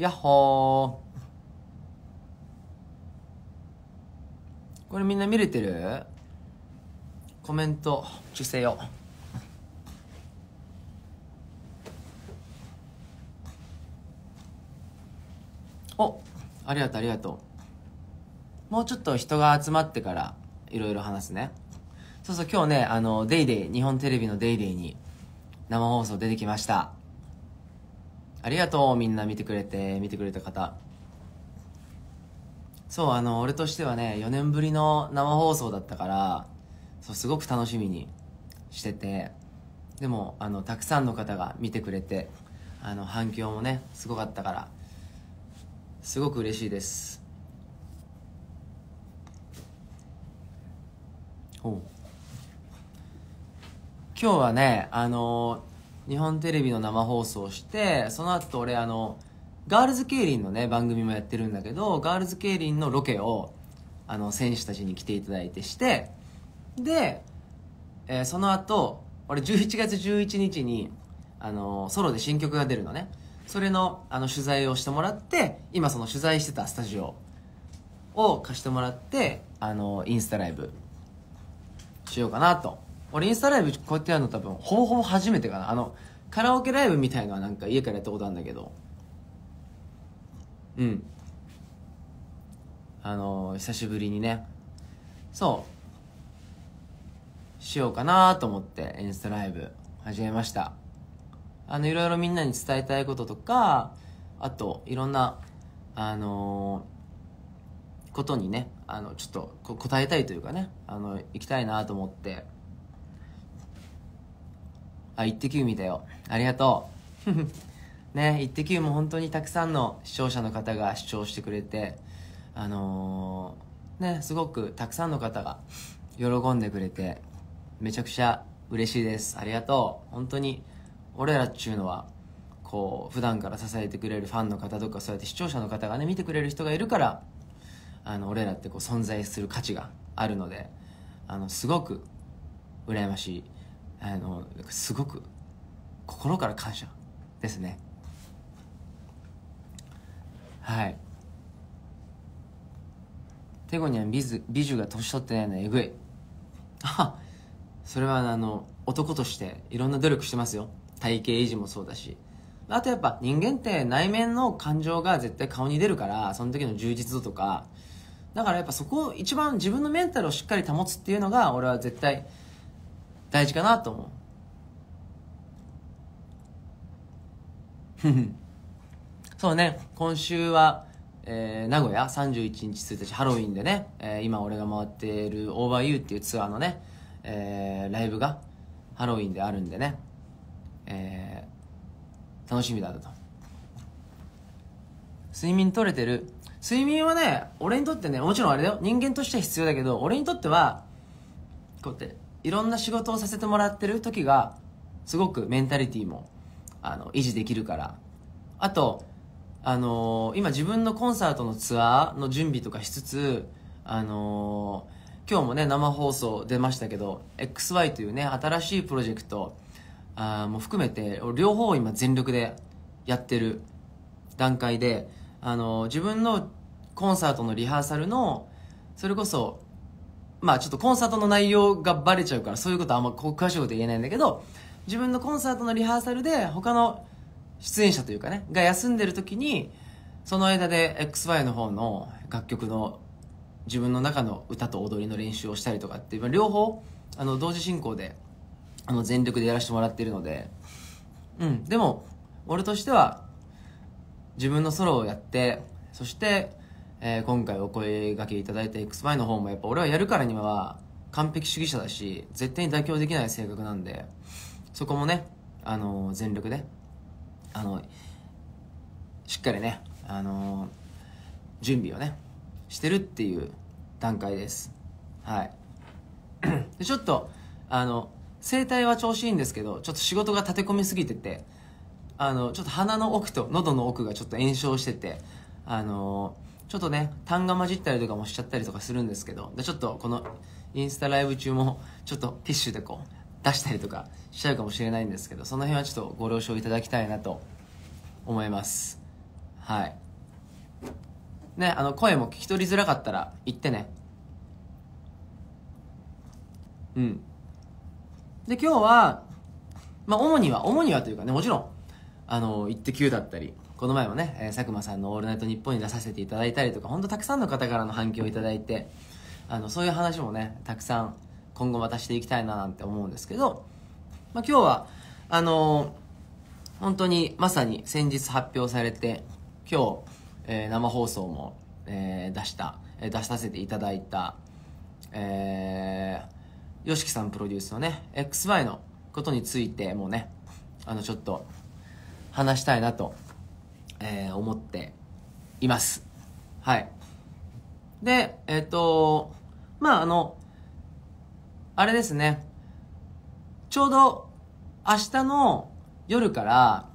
やっほーこれみんな見れてるコメント受精よおありがとうありがとうもうちょっと人が集まってからいろいろ話すねそうそう今日ねあの『デイデイ日本テレビの『デイデイに生放送出てきましたありがとう、みんな見てくれて、見てくれた方。そう、あの、俺としてはね、4年ぶりの生放送だったから、そう、すごく楽しみにしてて、でも、あの、たくさんの方が見てくれて、あの、反響もね、すごかったから、すごく嬉しいです。う。今日はね、あのー日本テレビの生放送してその後俺あのガールズ競輪のね番組もやってるんだけどガールズ競輪のロケをあの選手たちに来ていただいてしてで、えー、その後俺11月11日にあのソロで新曲が出るのねそれのあの取材をしてもらって今その取材してたスタジオを貸してもらってあのインスタライブしようかなと俺インスタライブこうやってやるの多分ほぼほぼ初めてかなあのカラオケライブみたいのはなんか家からやったことあるんだけどうんあのー、久しぶりにねそうしようかなと思ってインスタライブ始めましたあのいろいろみんなに伝えたいこととかあといろんなあのー、ことにねあのちょっと答えたいというかねあの行きたいなと思ってあ、イッテ Q 見たよ。ありがとう。ね、イッテ Q も本当にたくさんの視聴者の方が視聴してくれて、あのー、ね、すごくたくさんの方が喜んでくれて、めちゃくちゃ嬉しいです。ありがとう。本当に、俺らっちゅうのは、こう、普段から支えてくれるファンの方とか、そうやって視聴者の方がね、見てくれる人がいるから、あの、俺らってこう、存在する価値があるので、あの、すごく、羨ましい。あのすごく心から感謝ですねはいテゴニャン美女が年取ってないのエえぐいあそれはあの男としていろんな努力してますよ体型維持もそうだしあとやっぱ人間って内面の感情が絶対顔に出るからその時の充実度とかだからやっぱそこを一番自分のメンタルをしっかり保つっていうのが俺は絶対大事かなと思う。そうね、今週は、えー、名古屋31日1日ハロウィンでね、えー、今俺が回っているオーバーユーっていうツアーのね、えー、ライブがハロウィンであるんでね、えー、楽しみだと。睡眠取れてる。睡眠はね、俺にとってね、もちろんあれだよ。人間としては必要だけど、俺にとっては、こうやって、いろんな仕事をさせてもらってる時がすごくメンタリティーもあの維持できるからあと、あのー、今自分のコンサートのツアーの準備とかしつつ、あのー、今日もね生放送出ましたけど XY というね新しいプロジェクトあも含めて両方今全力でやってる段階で、あのー、自分のコンサートのリハーサルのそれこそまあちょっとコンサートの内容がバレちゃうからそういうことはあんま詳しいこと言えないんだけど自分のコンサートのリハーサルで他の出演者というかねが休んでる時にその間で XY の方の楽曲の自分の中の歌と踊りの練習をしたりとかっていう両方あの同時進行であの全力でやらせてもらってるのでうんでも俺としては自分のソロをやってそしてえー、今回お声がけいただいた XY の方もやっぱ俺はやるからには完璧主義者だし絶対に妥協できない性格なんでそこもね、あのー、全力で、あのー、しっかりね、あのー、準備をねしてるっていう段階ですはい でちょっとあの声帯は調子いいんですけどちょっと仕事が立て込みすぎててあのちょっと鼻の奥と喉の奥がちょっと炎症しててあのちょっとね、単が混じったりとかもしちゃったりとかするんですけど、でちょっとこのインスタライブ中も、ちょっとティッシュでこう、出したりとかしちゃうかもしれないんですけど、その辺はちょっとご了承いただきたいなと思います。はい。ね、あの、声も聞き取りづらかったら言ってね。うん。で、今日は、まあ、主には、主にはというかね、もちろん、あの、イッテ Q だったり、この前もね、えー、佐久間さんの「オールナイトニッポン」に出させていただいたりとか本当たくさんの方からの反響をいただいてあのそういう話もねたくさん今後またしていきたいななんて思うんですけど、まあ、今日はあのー、本当にまさに先日発表されて今日、えー、生放送も、えー、出した、え出させていただいた、え YOSHIKI さんプロデュースのね XY のことについてもねあのちょっと話したいなとえー、思っています。はい。で、えっ、ー、と、まあ、あの、あれですね。ちょうど明日の夜から、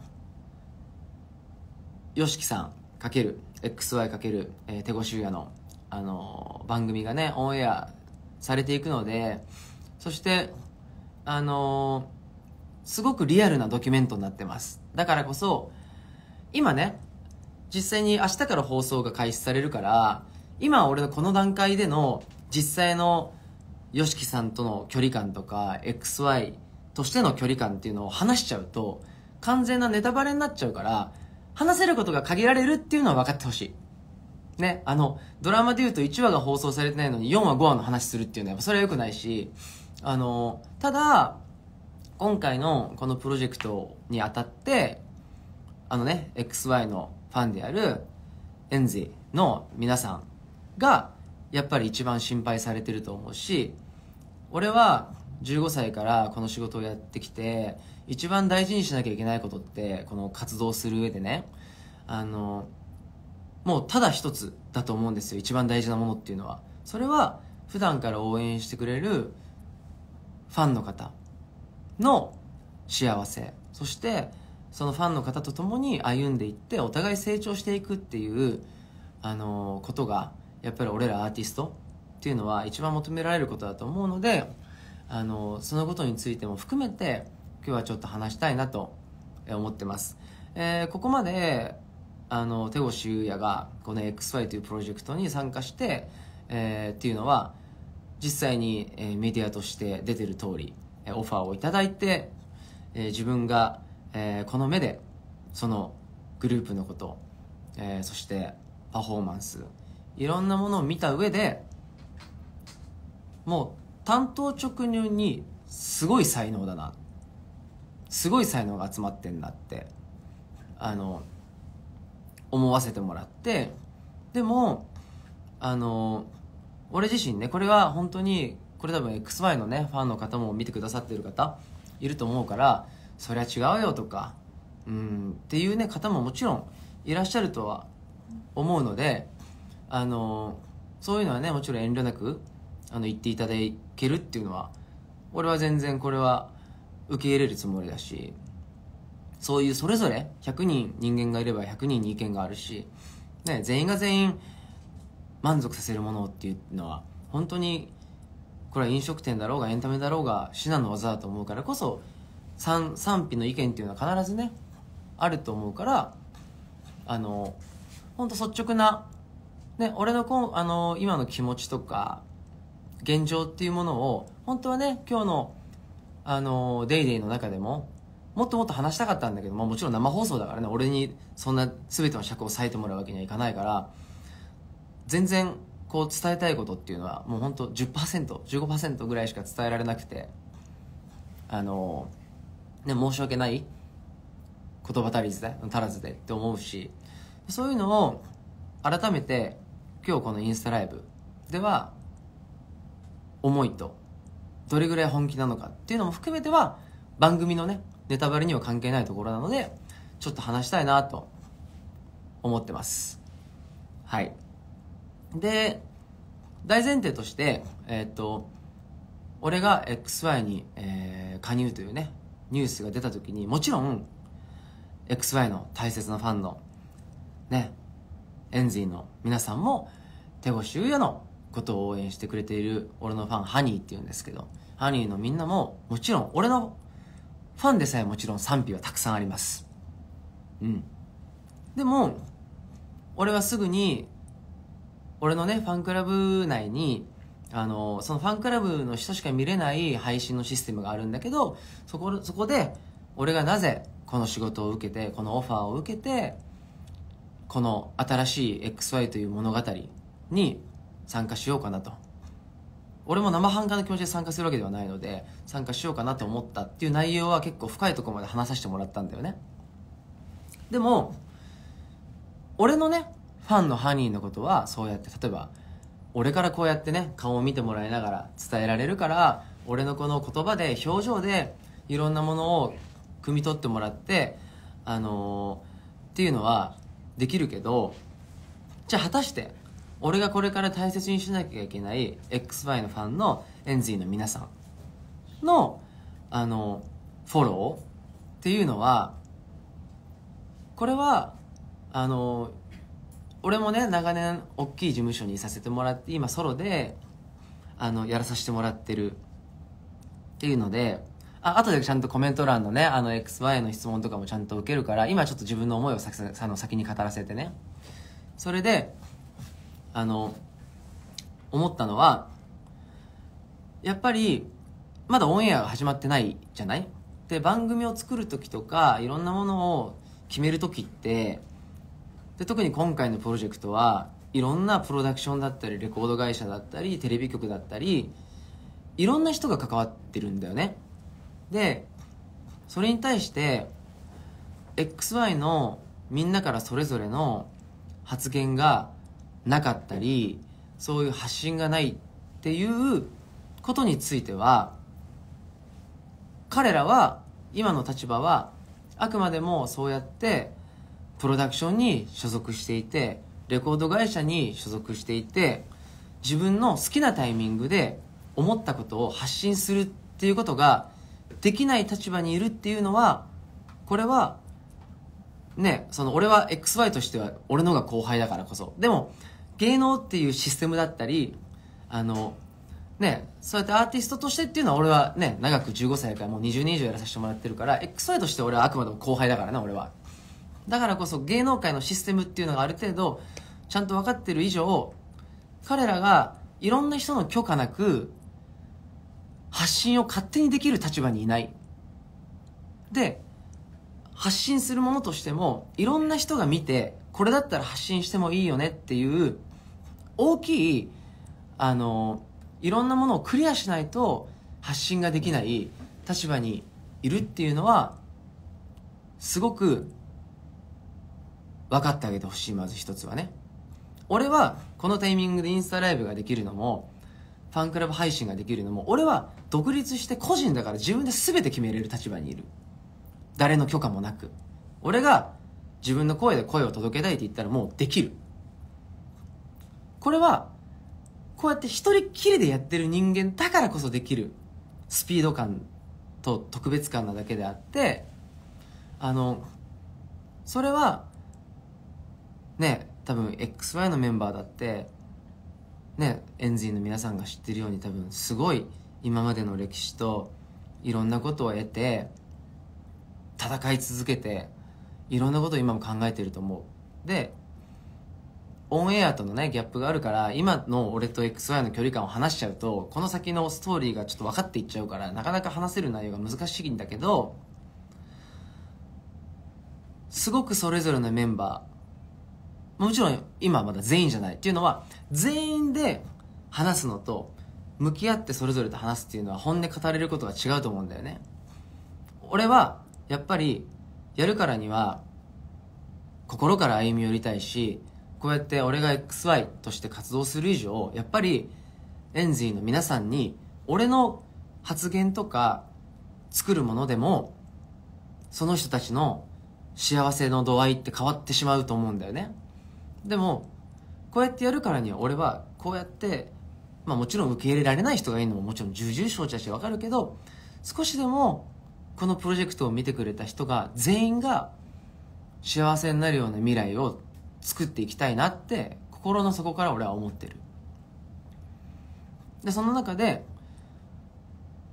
yoshiki さんかける XY かける、え手越柊也の、あのー、番組がね、オンエアされていくので、そして、あのー、すごくリアルなドキュメントになってます。だからこそ、今ね、実際に明日から放送が開始されるから、今俺のこの段階での実際の YOSHIKI さんとの距離感とか、XY としての距離感っていうのを話しちゃうと、完全なネタバレになっちゃうから、話せることが限られるっていうのは分かってほしい。ね、あの、ドラマで言うと1話が放送されてないのに4話5話の話するっていうのはやっぱそれは良くないし、あの、ただ、今回のこのプロジェクトにあたって、あのね、XY のファンであるエンゼの皆さんが、やっぱり一番心配されてると思うし、俺は15歳からこの仕事をやってきて、一番大事にしなきゃいけないことって、この活動する上でね、あの、もうただ一つだと思うんですよ、一番大事なものっていうのは。それは、普段から応援してくれるファンの方の幸せ。そして、そのファンの方と共に歩んでいってお互い成長していくっていうあのことがやっぱり俺らアーティストっていうのは一番求められることだと思うのであのそのことについても含めて今日はちょっと話したいなと思ってます、えー、ここまであの手越優也がこの XY というプロジェクトに参加して、えー、っていうのは実際に、えー、メディアとして出てる通り、えオファーをいただいて、えー、自分がえー、この目でそのグループのこと、えー、そしてパフォーマンスいろんなものを見た上でもう単刀直入にすごい才能だなすごい才能が集まってんなってあの思わせてもらってでもあの俺自身ねこれは本当にこれ多分 XY のねファンの方も見てくださってる方いると思うからそりゃ違うよとかうんっていうね方ももちろんいらっしゃるとは思うのであのそういうのはねもちろん遠慮なくあの言っていただけるっていうのは俺は全然これは受け入れるつもりだしそういうそれぞれ100人人間がいれば100人に意見があるし、ね、全員が全員満足させるものっていうのは本当にこれは飲食店だろうがエンタメだろうが至難の技だと思うからこそ賛賛否の意見っていうのは必ずねあると思うからあの本当率直な、ね、俺のこあの今の気持ちとか現状っていうものを本当はね今日の「あのデイデイの中でももっともっと話したかったんだけど、ももちろん生放送だからね俺にそんな全ての尺を割いてもらうわけにはいかないから全然こう伝えたいことっていうのはもう本当 10%15% ぐらいしか伝えられなくてあのね、申し訳ない言葉足りずで足らずでって思うしそういうのを改めて今日このインスタライブでは思いとどれぐらい本気なのかっていうのも含めては番組のねネタバレには関係ないところなのでちょっと話したいなと思ってますはいで大前提としてえー、っと俺が XY に、えー、加入というねニュースが出た時にもちろん XY の大切なファンのねエンジーの皆さんも手越優也のことを応援してくれている俺のファンハニーっていうんですけどハニーのみんなももちろん俺のファンでさえもちろん賛否はたくさんありますうんでも俺はすぐに俺のねファンクラブ内にあの、そのファンクラブの人しか見れない配信のシステムがあるんだけど、そこ、そこで、俺がなぜこの仕事を受けて、このオファーを受けて、この新しい XY という物語に参加しようかなと。俺も生半可な気持ちで参加するわけではないので、参加しようかなと思ったっていう内容は結構深いところまで話させてもらったんだよね。でも、俺のね、ファンのハニーのことはそうやって、例えば、俺からこうやってね顔を見てもらいながら伝えられるから俺のこの言葉で表情でいろんなものを汲み取ってもらってあのー、っていうのはできるけどじゃあ果たして俺がこれから大切にしなきゃいけない XY のファンのエンジィの皆さんのあのフォローっていうのはこれはあのー俺もね長年大きい事務所にいさせてもらって今ソロであのやらさせてもらってるっていうのであ後でちゃんとコメント欄のねあの XY の質問とかもちゃんと受けるから今ちょっと自分の思いを先先に語らせてねそれであの思ったのはやっぱりまだオンエアが始まってないじゃないで番組を作る時とかいろんなものを決める時ってで特に今回のプロジェクトはいろんなプロダクションだったりレコード会社だったりテレビ局だったりいろんな人が関わってるんだよねでそれに対して XY のみんなからそれぞれの発言がなかったりそういう発信がないっていうことについては彼らは今の立場はあくまでもそうやってプロダクションに所属していてレコード会社に所属していて自分の好きなタイミングで思ったことを発信するっていうことができない立場にいるっていうのはこれはねその俺は XY としては俺のが後輩だからこそでも芸能っていうシステムだったりあのねそうやってアーティストとしてっていうのは俺はね長く15歳からもう20年以上やらさせてもらってるから XY として俺はあくまでも後輩だからな俺はだからこそ芸能界のシステムっていうのがある程度ちゃんと分かってる以上彼らがいろんな人の許可なく発信を勝手にできる立場にいないで発信するものとしてもいろんな人が見てこれだったら発信してもいいよねっていう大きいあのいろんなものをクリアしないと発信ができない立場にいるっていうのはすごく分かってあげてほしいまず一つはね俺はこのタイミングでインスタライブができるのもファンクラブ配信ができるのも俺は独立して個人だから自分で全て決めれる立場にいる誰の許可もなく俺が自分の声で声を届けたいって言ったらもうできるこれはこうやって一人っきりでやってる人間だからこそできるスピード感と特別感なだけであってあのそれはね多分 XY のメンバーだってねエンジンの皆さんが知ってるように多分すごい今までの歴史といろんなことを得て戦い続けていろんなことを今も考えてると思うでオンエアとのねギャップがあるから今の俺と XY の距離感を話しちゃうとこの先のストーリーがちょっと分かっていっちゃうからなかなか話せる内容が難しいんだけどすごくそれぞれのメンバーもちろん今まだ全員じゃないっていうのは全員で話すのと向き合ってそれぞれと話すっていうのは本音語れることが違うと思うんだよね俺はやっぱりやるからには心から歩み寄りたいしこうやって俺が XY として活動する以上やっぱりエンジィの皆さんに俺の発言とか作るものでもその人たちの幸せの度合いって変わってしまうと思うんだよねでもこうやってやるからには俺はこうやってまあもちろん受け入れられない人がいるのももちろん重々承知だし分かるけど少しでもこのプロジェクトを見てくれた人が全員が幸せになるような未来を作っていきたいなって心の底から俺は思ってるでその中で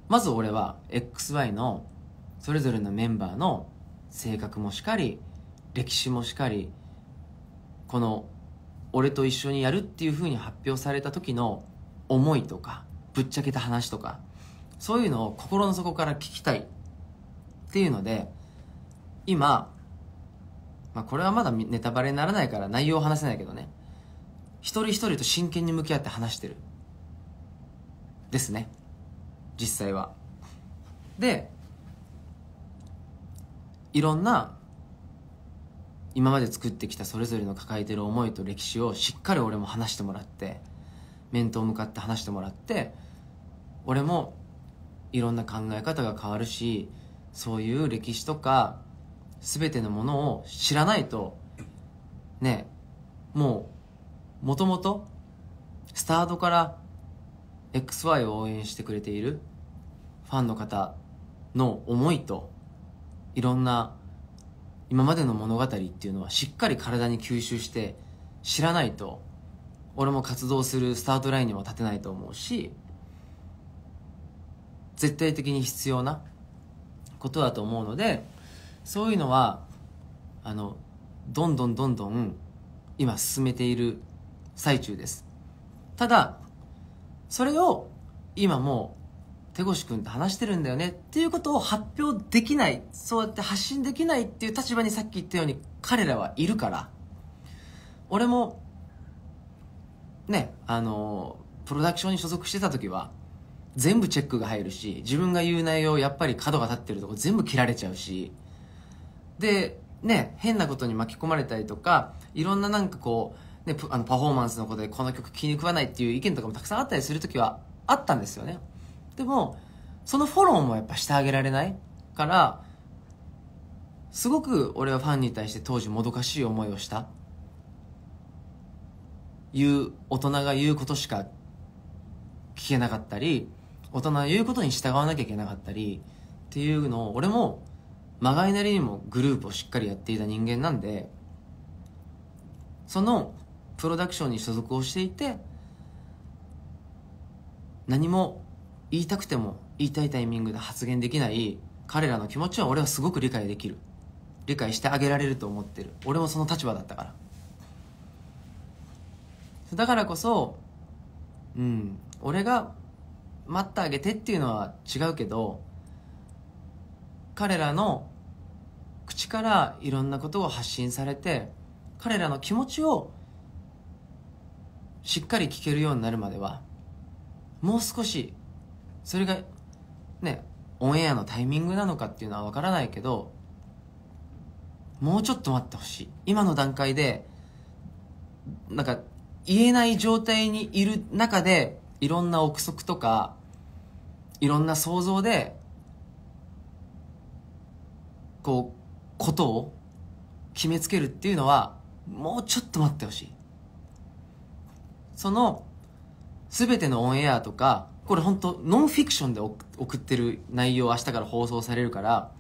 まず俺は XY のそれぞれのメンバーの性格もしかり歴史もしかりこの俺と一緒にやるっていうふうに発表された時の思いとかぶっちゃけた話とかそういうのを心の底から聞きたいっていうので今、まあ、これはまだネタバレにならないから内容を話せないけどね一人一人と真剣に向き合って話してるですね実際はでいろんな今まで作ってきたそれぞれの抱えてる思いと歴史をしっかり俺も話してもらって面と向かって話してもらって俺もいろんな考え方が変わるしそういう歴史とか全てのものを知らないとねもうもともとスタートから XY を応援してくれているファンの方の思いといろんな今までの物語っていうのはしっかり体に吸収して知らないと俺も活動するスタートラインにも立てないと思うし絶対的に必要なことだと思うのでそういうのはあのどんどんどんどん今進めている最中ですただそれを今もう手越くんと話してるんだよねっていうことを発表できない、そうやって発信できないっていう立場にさっき言ったように彼らはいるから、俺も、ね、あの、プロダクションに所属してた時は、全部チェックが入るし、自分が言う内容、やっぱり角が立ってるとこ全部切られちゃうし、で、ね、変なことに巻き込まれたりとか、いろんななんかこう、ね、あのパフォーマンスのことでこの曲気に食わないっていう意見とかもたくさんあったりする時はあったんですよね。でも、そのフォローもやっぱしてあげられないから、すごく俺はファンに対して当時もどかしい思いをした。言う、大人が言うことしか聞けなかったり、大人が言うことに従わなきゃいけなかったり、っていうのを俺も、まがいなりにもグループをしっかりやっていた人間なんで、そのプロダクションに所属をしていて、何も言いたくても言いたいタイミングで発言できない彼らの気持ちは俺はすごく理解できる理解してあげられると思ってる俺もその立場だったからだからこそうん俺が待ってあげてっていうのは違うけど彼らの口からいろんなことを発信されて彼らの気持ちをしっかり聞けるようになるまではもう少しそれがねオンエアのタイミングなのかっていうのは分からないけどもうちょっと待ってほしい今の段階でなんか言えない状態にいる中でいろんな憶測とかいろんな想像でこうことを決めつけるっていうのはもうちょっと待ってほしいその全てのオンエアとかこれ本当ノンフィクションで送ってる内容明日から放送されるから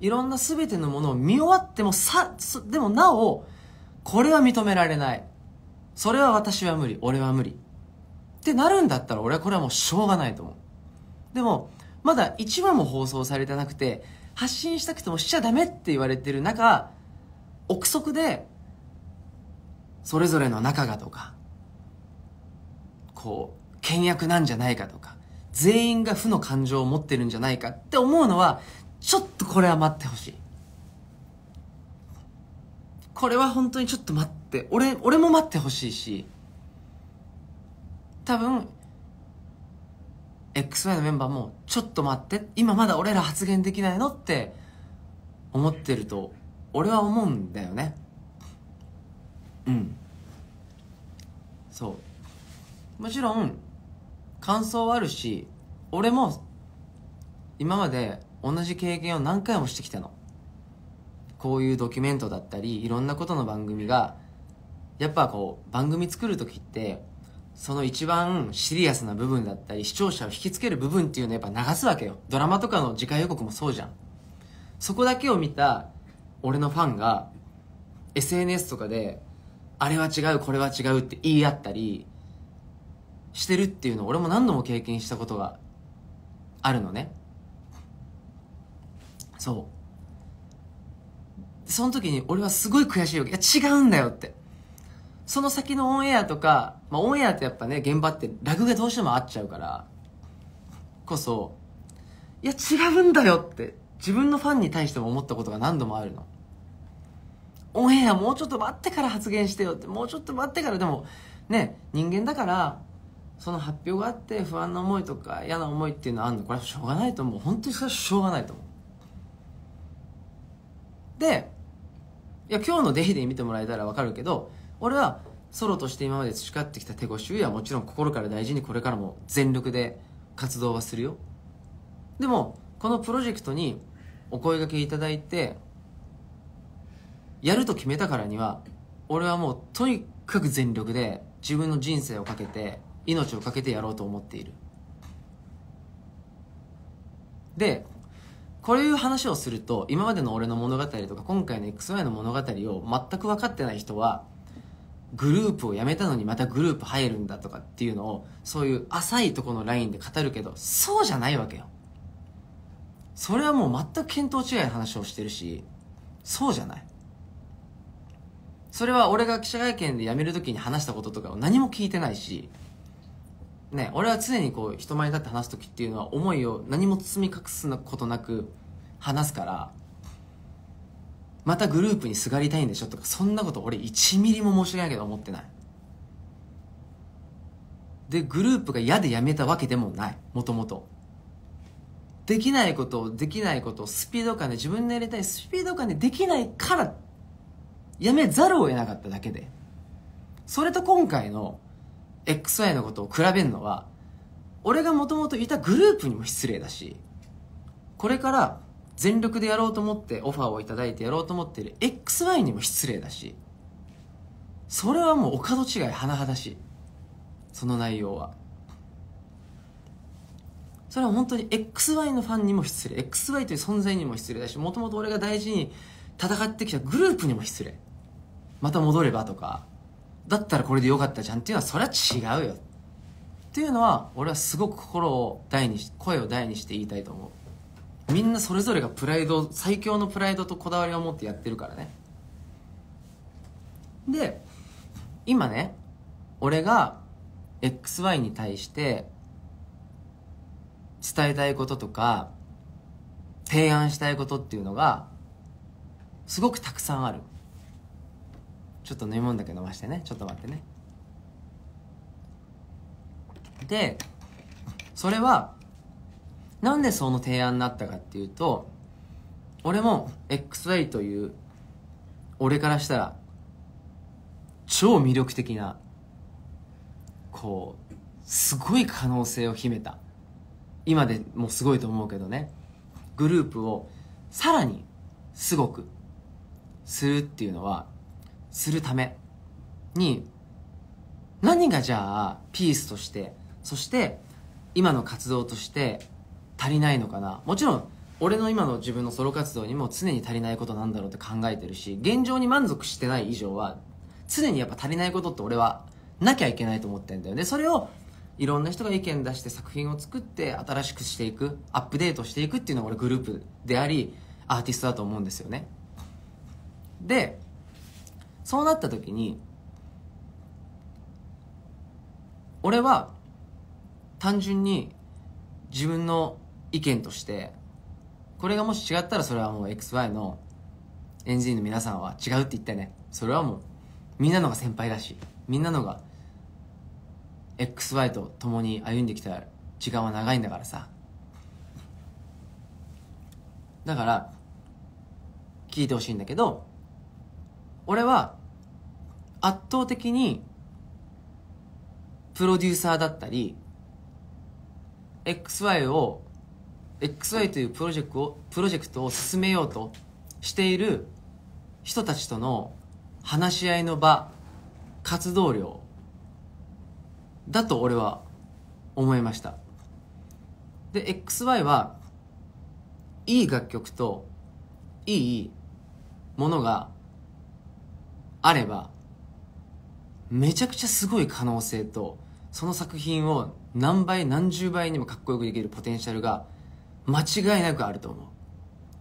いろんな全てのものを見終わってもさでもなおこれは認められないそれは私は無理俺は無理ってなるんだったら俺はこれはもうしょうがないと思うでもまだ1話も放送されてなくて発信したくてもしちゃダメって言われてる中憶測でそれぞれの仲がとかこう倹約なんじゃないかとか全員が負の感情を持ってるんじゃないかって思うのは、ちょっとこれは待ってほしい。これは本当にちょっと待って、俺、俺も待ってほしいし、多分、XY のメンバーも、ちょっと待って、今まだ俺ら発言できないのって思ってると、俺は思うんだよね。うん。そう。もちろん、感想はあるし俺も今まで同じ経験を何回もしてきたのこういうドキュメントだったりいろんなことの番組がやっぱこう番組作る時ってその一番シリアスな部分だったり視聴者を引きつける部分っていうのをやっぱ流すわけよドラマとかの次回予告もそうじゃんそこだけを見た俺のファンが SNS とかであれは違うこれは違うって言い合ったりしてるっていうのを俺も何度も経験したことがあるのねそうその時に俺はすごい悔しいわけいや違うんだよってその先のオンエアとか、まあ、オンエアってやっぱね現場ってラグがどうしても合っちゃうからこそいや違うんだよって自分のファンに対しても思ったことが何度もあるのオンエアもうちょっと待ってから発言してよってもうちょっと待ってからでもね人間だからその発表があって不安な思いとか嫌な思いっていうのはあるのこれはしょうがないと思う本当にそれはしょうがないと思うでいや今日の『デイデイ見てもらえたら分かるけど俺はソロとして今まで培ってきた手越しはもちろん心から大事にこれからも全力で活動はするよでもこのプロジェクトにお声がけいただいてやると決めたからには俺はもうとにかく全力で自分の人生をかけて命を懸けてやろうと思っているでこういう話をすると今までの俺の物語とか今回の XY の物語を全く分かってない人はグループを辞めたのにまたグループ入るんだとかっていうのをそういう浅いとこのラインで語るけどそうじゃないわけよそれはもう全く見当違いの話をしてるしそうじゃないそれは俺が記者会見で辞める時に話したこととかを何も聞いてないしね、俺は常にこう人前に立って話す時っていうのは思いを何も包み隠すことなく話すからまたグループにすがりたいんでしょとかそんなこと俺1ミリも申し訳ないけど思ってないでグループが嫌で辞めたわけでもないもともとできないことをできないことをスピード感で自分のやりたいスピード感でできないから辞めざるを得なかっただけでそれと今回の XY のことを比べるのは、俺がもともといたグループにも失礼だし、これから全力でやろうと思ってオファーをいただいてやろうと思ってる XY にも失礼だし、それはもうお門違い甚だしい。その内容は。それは本当に XY のファンにも失礼、XY という存在にも失礼だし、もともと俺が大事に戦ってきたグループにも失礼。また戻ればとか、だったらこれでよかったじゃんっていうのはそれは違うよっていうのは俺はすごく心を大にし声を大にして言いたいと思うみんなそれぞれがプライド最強のプライドとこだわりを持ってやってるからねで今ね俺が XY に対して伝えたいこととか提案したいことっていうのがすごくたくさんあるちょっと飲み物だけ飲ましてねちょっと待ってねでそれはなんでその提案になったかっていうと俺も XY という俺からしたら超魅力的なこうすごい可能性を秘めた今でもすごいと思うけどねグループをさらにすごくするっていうのはするために何がじゃあピースとしてそして今の活動として足りないのかなもちろん俺の今の自分のソロ活動にも常に足りないことなんだろうって考えてるし現状に満足してない以上は常にやっぱ足りないことって俺はなきゃいけないと思ってんだよねそれをいろんな人が意見出して作品を作って新しくしていくアップデートしていくっていうのが俺グループでありアーティストだと思うんですよねでそうなった時に俺は単純に自分の意見としてこれがもし違ったらそれはもう XY のジンの皆さんは違うって言ってねそれはもうみんなのが先輩だしみんなのが XY と共に歩んできた時間は長いんだからさだから聞いてほしいんだけど俺は圧倒的にプロデューサーだったり XY を XY というプロジェクトをプロジェクトを進めようとしている人たちとの話し合いの場活動量だと俺は思いましたで XY はいい楽曲といいものがあればめちゃくちゃすごい可能性とその作品を何倍何十倍にもかっこよくできるポテンシャルが間違いなくあると思う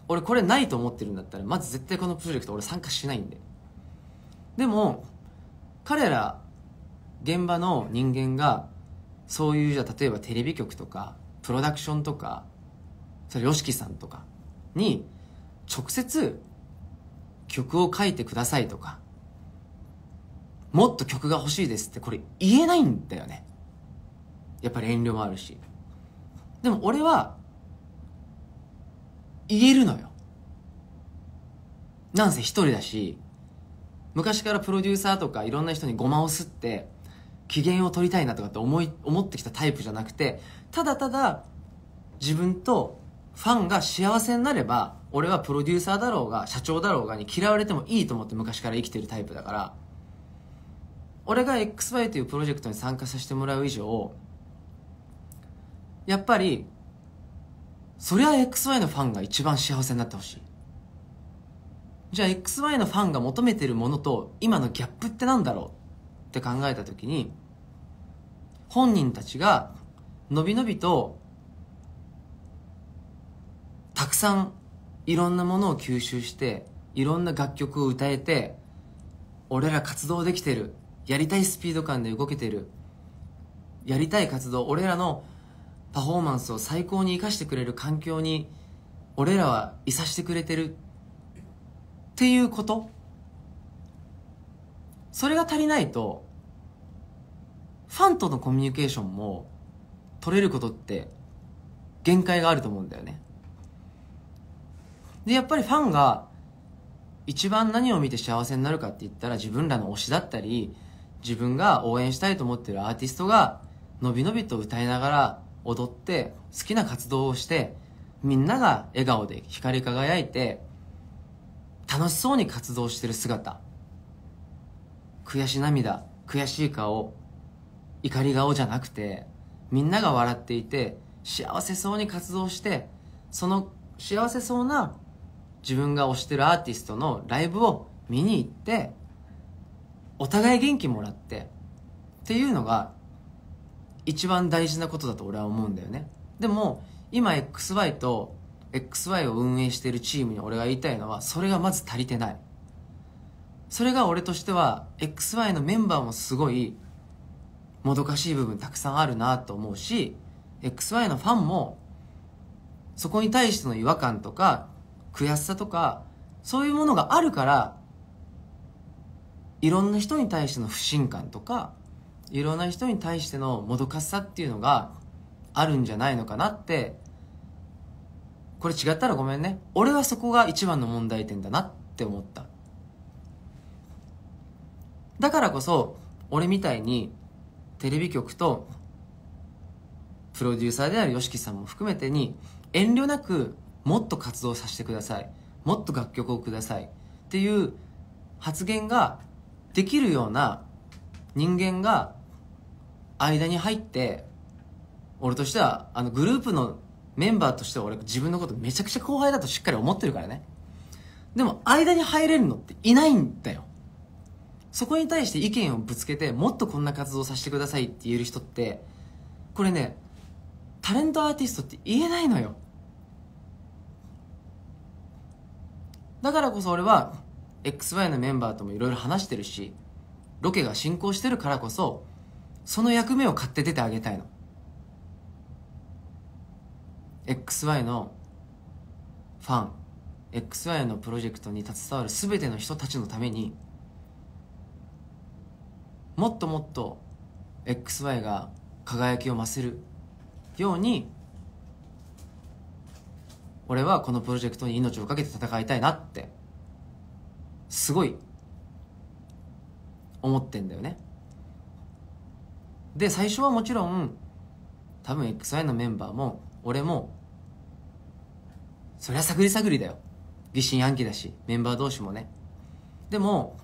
俺これないと思ってるんだったらまず絶対このプロジェクト俺参加しないんででも彼ら現場の人間がそういうじゃ例えばテレビ局とかプロダクションとかそれ YOSHIKI さんとかに直接曲を書いてくださいとかもっと曲が欲しいですってこれ言えないんだよねやっぱり遠慮もあるしでも俺は言えるのよなんせ一人だし昔からプロデューサーとかいろんな人にごまをすって機嫌を取りたいなとかって思い思ってきたタイプじゃなくてただただ自分とファンが幸せになれば俺はプロデューサーだろうが社長だろうがに嫌われてもいいと思って昔から生きてるタイプだから俺が XY というプロジェクトに参加させてもらう以上やっぱりそりゃ XY のファンが一番幸せになってほしいじゃあ XY のファンが求めてるものと今のギャップってなんだろうって考えた時に本人たちがのびのびとたくさんいろんなものを吸収していろんな楽曲を歌えて俺ら活動できてるやりたいスピード感で動けてるやりたい活動俺らのパフォーマンスを最高に生かしてくれる環境に俺らはいさしてくれてるっていうことそれが足りないとファンとのコミュニケーションも取れることって限界があると思うんだよねでやっぱりファンが一番何を見て幸せになるかって言ったら自分らの推しだったり自分が応援したいと思ってるアーティストがのびのびと歌いながら踊って好きな活動をしてみんなが笑顔で光り輝いて楽しそうに活動してる姿悔し涙悔しい顔怒り顔じゃなくてみんなが笑っていて幸せそうに活動してその幸せそうな自分が推してるアーティストのライブを見に行ってお互い元気もらってっていうのが一番大事なことだと俺は思うんだよねでも今 XY と XY を運営してるチームに俺が言いたいのはそれがまず足りてないそれが俺としては XY のメンバーもすごいもどかしい部分たくさんあるなと思うし XY のファンもそこに対しての違和感とか悔しさとかそういうものがあるからいろんな人に対しての不信感とかいろんな人に対してのもどかしさっていうのがあるんじゃないのかなってこれ違ったらごめんね俺はそこが一番の問題点だなって思っただからこそ俺みたいにテレビ局とプロデューサーである YOSHIKI さんも含めてに遠慮なくもっと活動させてくださいもっと楽曲をくださいっていう発言ができるような人間が間に入って俺としてはあのグループのメンバーとして俺自分のことめちゃくちゃ後輩だとしっかり思ってるからねでも間に入れるのっていないんだよそこに対して意見をぶつけてもっとこんな活動させてくださいって言える人ってこれねタレントアーティストって言えないのよだからこそ俺は XY のメンバーともいろいろ話してるしロケが進行してるからこそその役目を買って出てあげたいの XY のファン XY のプロジェクトに携わる全ての人たちのためにもっともっと XY が輝きを増せるように俺はこのプロジェクトに命を懸けて戦いたいなってすごい思ってんだよねで最初はもちろん多分 XY のメンバーも俺もそりゃ探り探りだよ疑心暗鬼だしメンバー同士もねでも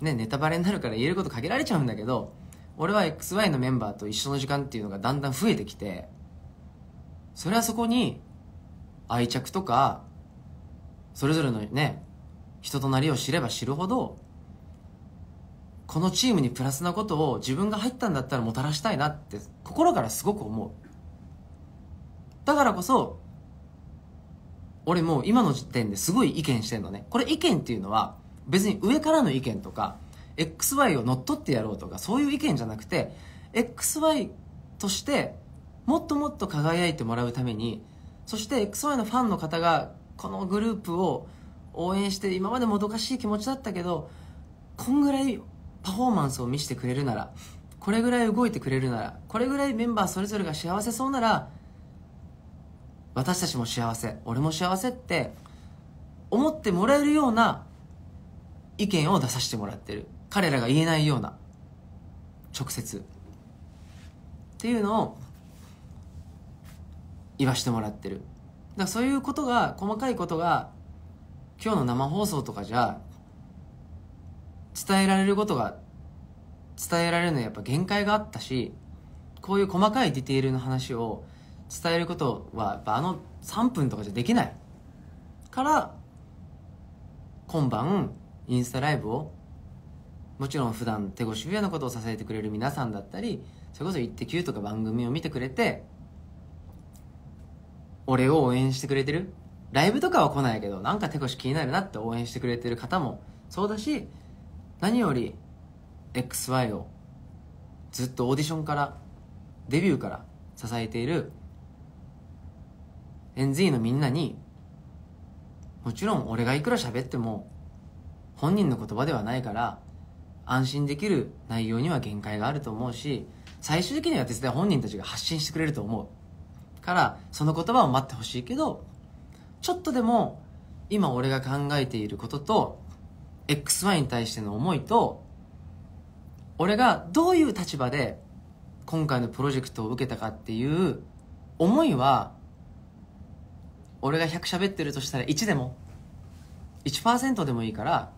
ねネタバレになるから言えること限られちゃうんだけど俺は XY のメンバーと一緒の時間っていうのがだんだん増えてきてそれはそこに愛着とかそれぞれのね人となりを知れば知るほどこのチームにプラスなことを自分が入ったんだったらもたらしたいなって心からすごく思うだからこそ俺もう今の時点ですごい意見してんのねこれ意見っていうのは別に上からの意見とか XY を乗っ取ってやろうとかそういう意見じゃなくて XY としてもっともっと輝いてもらうためにそして XY のファンの方がこのグループを応援して今までもどかしい気持ちだったけどこんぐらいパフォーマンスを見せてくれるならこれぐらい動いてくれるならこれぐらいメンバーそれぞれが幸せそうなら私たちも幸せ俺も幸せって思ってもらえるような意見を出させてもらってる彼らが言えないような直接っていうのを言わしてもらってるだからそういうことが細かいことが今日の生放送とかじゃ伝えられることが伝えられるのはやっぱ限界があったしこういう細かいディテールの話を伝えることはあの3分とかじゃできないから今晩インスタライブをもちろん普段手越渋谷のことを支えてくれる皆さんだったりそれこそ「イッテ Q!」とか番組を見てくれて俺を応援してくれてるライブとかは来ないけど、なんか手越気になるなって応援してくれてる方もそうだし、何より、XY をずっとオーディションから、デビューから支えている NZ のみんなに、もちろん俺がいくら喋っても、本人の言葉ではないから、安心できる内容には限界があると思うし、最終的には絶対本人たちが発信してくれると思う。から、その言葉を待ってほしいけど、ちょっとでも今俺が考えていることと XY に対しての思いと俺がどういう立場で今回のプロジェクトを受けたかっていう思いは俺が100喋ってるとしたら1でも1%でもいいから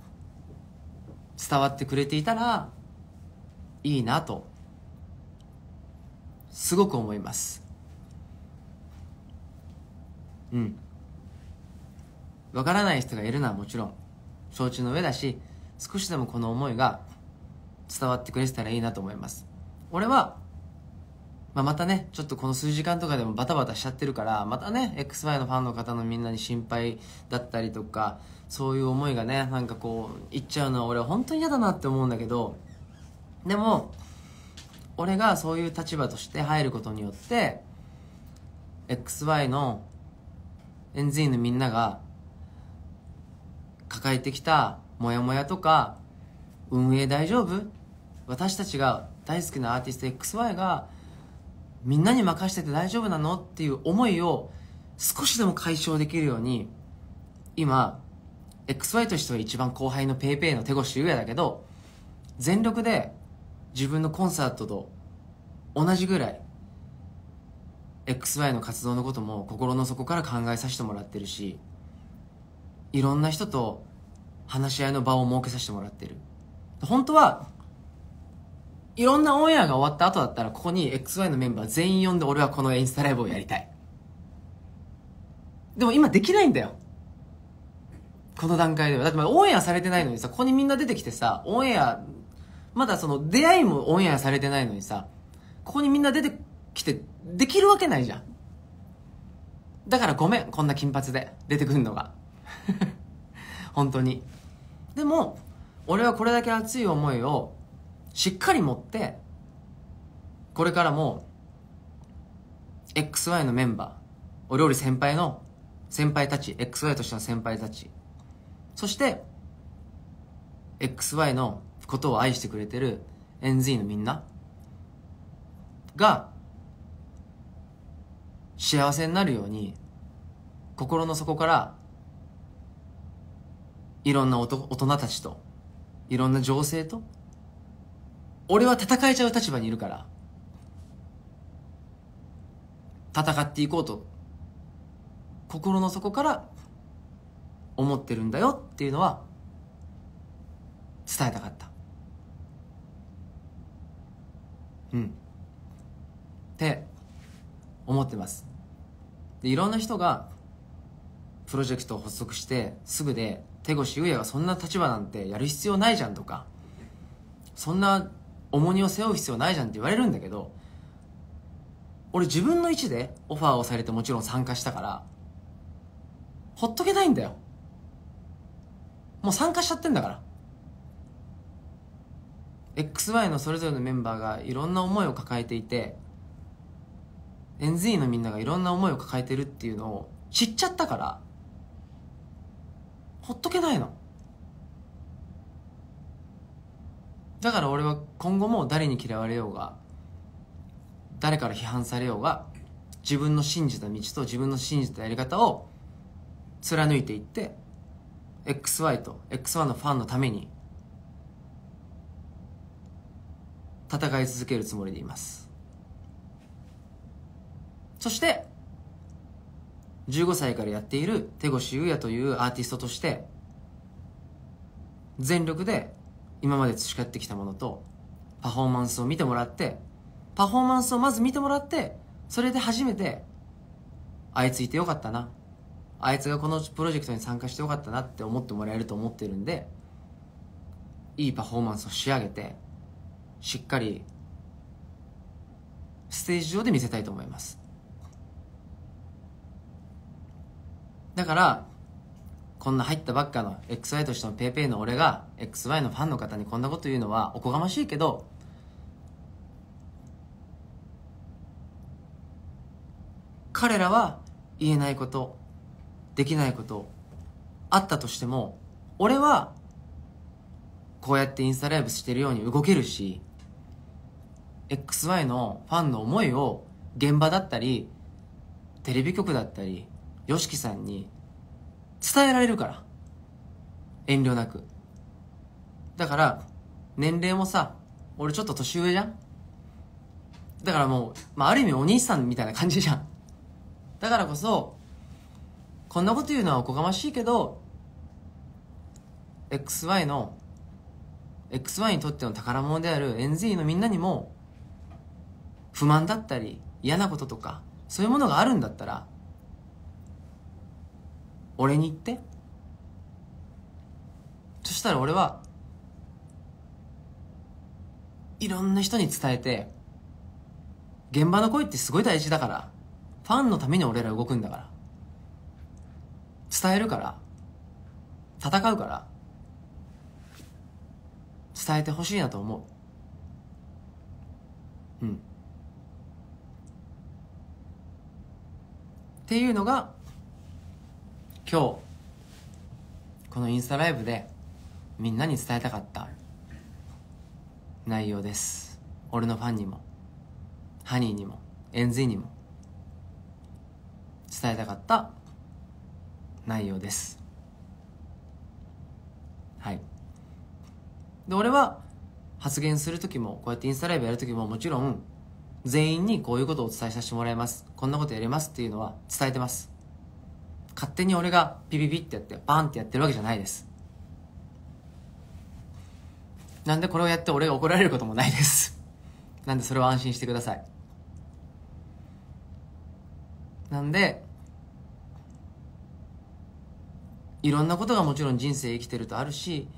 伝わってくれていたらいいなとすごく思いますうんわからない人がいるのはもちろん承知の上だし少しでもこの思いが伝わってくれてたらいいなと思います俺は、まあ、またねちょっとこの数時間とかでもバタバタしちゃってるからまたね XY のファンの方のみんなに心配だったりとかそういう思いがねなんかこういっちゃうのは俺は本当に嫌だなって思うんだけどでも俺がそういう立場として入ることによって XY のエンズインのみんなが抱えてきたモヤモヤとか運営大丈夫私たちが大好きなアーティスト XY がみんなに任せてて大丈夫なのっていう思いを少しでも解消できるように今 XY としては一番後輩の PayPay の手越優也だけど全力で自分のコンサートと同じぐらい XY の活動のことも心の底から考えさせてもらってるしいろんな人と話し合いの場を設けさせてもらってる本当はいろんなオンエアが終わった後だったらここに XY のメンバー全員呼んで俺はこのインスタライブをやりたいでも今できないんだよこの段階ではだってオンエアされてないのにさここにみんな出てきてさオンエアまだその出会いもオンエアされてないのにさここにみんな出てきてできるわけないじゃんだからごめんこんな金髪で出てくんのが 本当にでも俺はこれだけ熱い思いをしっかり持ってこれからも XY のメンバーお料理先輩の先輩たち XY としての先輩たちそして XY のことを愛してくれてる NZ のみんなが幸せになるように心の底からいろんな大人たちと、いろんな情勢と、俺は戦えちゃう立場にいるから、戦っていこうと、心の底から思ってるんだよっていうのは、伝えたかった。うん。って思ってます。で、いろんな人が、プロジェクトを発足してすぐで手越優也がそんな立場なんてやる必要ないじゃんとかそんな重荷を背負う必要ないじゃんって言われるんだけど俺自分の位置でオファーをされてもちろん参加したからほっとけないんだよもう参加しちゃってんだから XY のそれぞれのメンバーがいろんな思いを抱えていて NZ のみんながいろんな思いを抱えてるっていうのを知っちゃったからほっとけないのだから俺は今後も誰に嫌われようが誰から批判されようが自分の信じた道と自分の信じたやり方を貫いていって XY と X1 のファンのために戦い続けるつもりでいますそして15歳からやっている手越優也というアーティストとして全力で今まで培ってきたものとパフォーマンスを見てもらってパフォーマンスをまず見てもらってそれで初めてあいついてよかったなあいつがこのプロジェクトに参加してよかったなって思ってもらえると思ってるんでいいパフォーマンスを仕上げてしっかりステージ上で見せたいと思いますだからこんな入ったばっかの XY としての PayPay の俺が XY のファンの方にこんなこと言うのはおこがましいけど彼らは言えないことできないことあったとしても俺はこうやってインスタライブしてるように動けるし XY のファンの思いを現場だったりテレビ局だったりよしきさんに伝えられるから遠慮なくだから年齢もさ俺ちょっと年上じゃんだからもう、まあ、ある意味お兄さんみたいな感じじゃんだからこそこんなこと言うのはおこがましいけど XY の XY にとっての宝物である NZ のみんなにも不満だったり嫌なこととかそういうものがあるんだったら俺に言ってそしたら俺はいろんな人に伝えて現場の声ってすごい大事だからファンのために俺ら動くんだから伝えるから戦うから伝えてほしいなと思ううんっていうのが今日このインスタライブでみんなに伝えたかった内容です俺のファンにもハニーにもエンズイにも伝えたかった内容ですはいで俺は発言する時もこうやってインスタライブやる時ももちろん全員にこういうことをお伝えさせてもらいますこんなことやりますっていうのは伝えてます勝手に俺がピピピってやってバンってやってるわけじゃないですなんでこれをやって俺が怒られることもないですなんでそれは安心してくださいなんでいろんなことがもちろん人生生きてるとあるし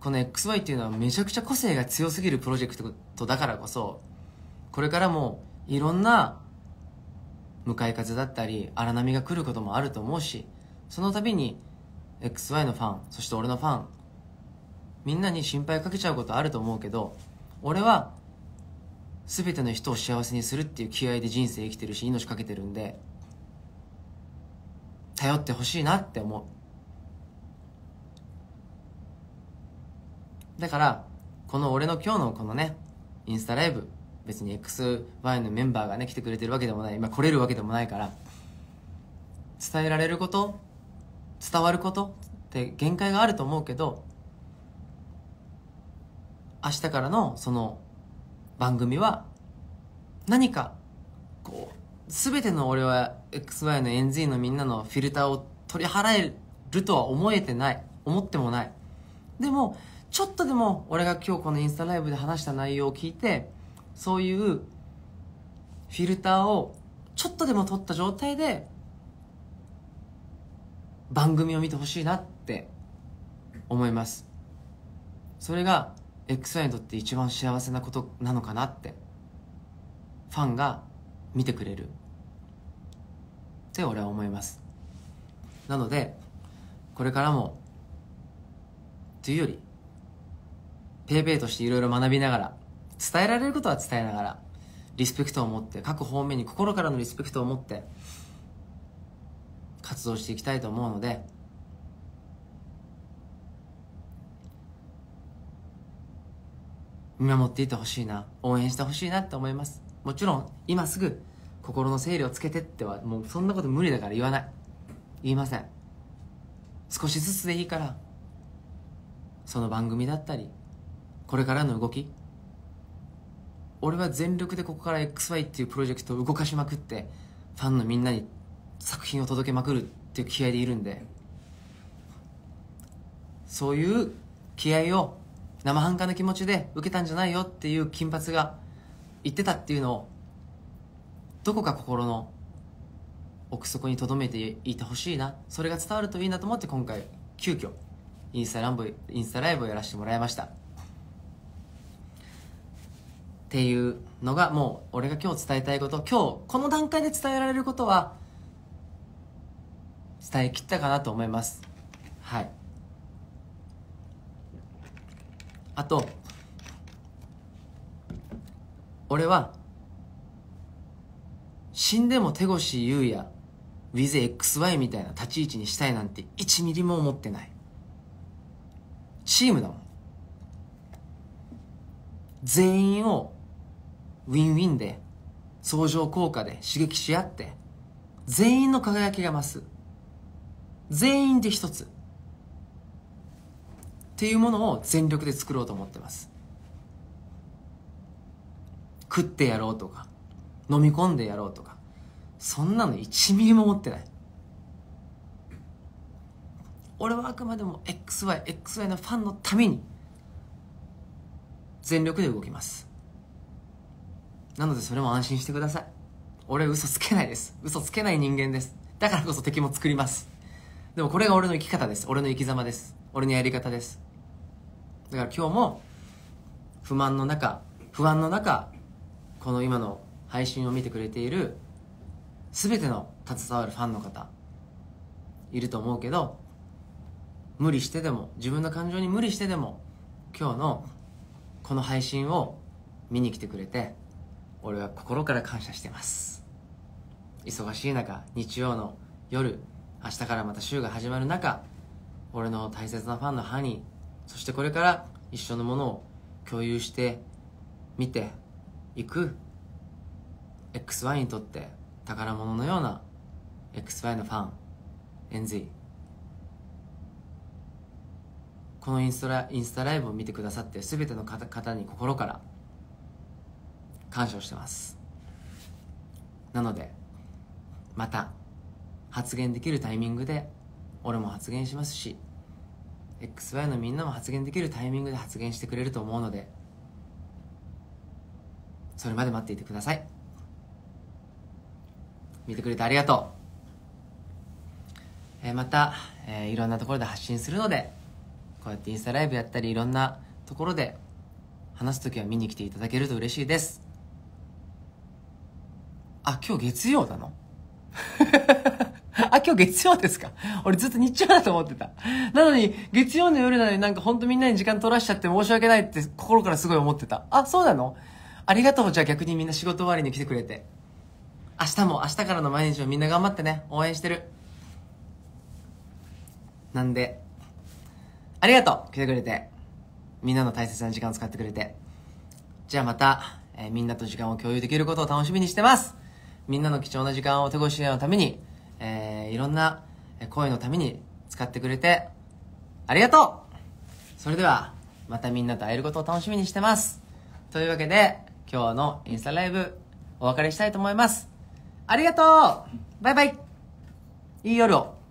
この XY っていうのはめちゃくちゃ個性が強すぎるプロジェクトだからこそこれからもいろんな向かい風だったり荒波が来ることもあると思うしその度に XY のファンそして俺のファンみんなに心配かけちゃうことあると思うけど俺は全ての人を幸せにするっていう気合で人生生きてるし命かけてるんで頼ってほしいなって思うだからこの俺の今日のこのねインスタライブ別に XY のメンバーがね来てくれてるわけでもない今来れるわけでもないから伝えられること伝わることって限界があると思うけど明日からのその番組は何かこう全ての俺は XY の NZ のみんなのフィルターを取り払えるとは思えてない思ってもないでもちょっとでも俺が今日このインスタライブで話した内容を聞いてそういうフィルターをちょっとでも取った状態で番組を見てほしいなって思いますそれが XY にとって一番幸せなことなのかなってファンが見てくれるって俺は思いますなのでこれからもというより paypay としていろいろ学びながら伝えられることは伝えながらリスペクトを持って各方面に心からのリスペクトを持って活動していきたいと思うので見守っていてほしいな応援してほしいなって思いますもちろん今すぐ心の整理をつけてってはもうそんなこと無理だから言わない言いません少しずつでいいからその番組だったりこれからの動き俺は全力でここから XY っていうプロジェクトを動かしまくってファンのみんなに作品を届けまくるっていう気合でいるんでそういう気合を生半可な気持ちで受けたんじゃないよっていう金髪が言ってたっていうのをどこか心の奥底に留めていてほしいなそれが伝わるといいなと思って今回急遽インスタランボインスタライブをやらせてもらいましたっていうのがもう俺が今日伝えたいこと今日この段階で伝えられることは伝えきったかなと思いますはいあと俺は死んでも手越優也 WithXY みたいな立ち位置にしたいなんて1ミリも思ってないチームだもん全員をウィンウィンで相乗効果で刺激し合って全員の輝きが増す全員で一つっていうものを全力で作ろうと思ってます食ってやろうとか飲み込んでやろうとかそんなの1ミリも持ってない俺はあくまでも XYXY のファンのために全力で動きますなのでそれも安心してください俺嘘つけないです嘘つけない人間ですだからこそ敵も作りますでもこれが俺の生き方です俺の生き様です俺のやり方ですだから今日も不満の中不安の中この今の配信を見てくれている全ての携わるファンの方いると思うけど無理してでも自分の感情に無理してでも今日のこの配信を見に来てくれて俺は心から感謝してます忙しい中日曜の夜明日からまた週が始まる中俺の大切なファンのハニーそしてこれから一緒のものを共有して見ていく XY にとって宝物のような XY のファン NZ このインスタライブを見てくださって全ての方に心から感謝をしてますなのでまた発言できるタイミングで俺も発言しますし XY のみんなも発言できるタイミングで発言してくれると思うのでそれまで待っていてください見てくれてありがとう、えー、また、えー、いろんなところで発信するのでこうやってインスタライブやったりいろんなところで話す時は見に来ていただけると嬉しいですあ、今日月曜なの あ、今日月曜ですか俺ずっと日曜だと思ってた。なのに、月曜の夜なのになんかほんとみんなに時間取らしちゃって申し訳ないって心からすごい思ってた。あ、そうなのありがとう。じゃあ逆にみんな仕事終わりに来てくれて。明日も明日からの毎日をみんな頑張ってね。応援してる。なんで、ありがとう来てくれて。みんなの大切な時間を使ってくれて。じゃあまた、えー、みんなと時間を共有できることを楽しみにしてますみんなの貴重な時間を手越しのために、えー、いろんな声のために使ってくれて、ありがとうそれでは、またみんなと会えることを楽しみにしてます。というわけで、今日のインスタライブ、お別れしたいと思います。ありがとうバイバイいい夜を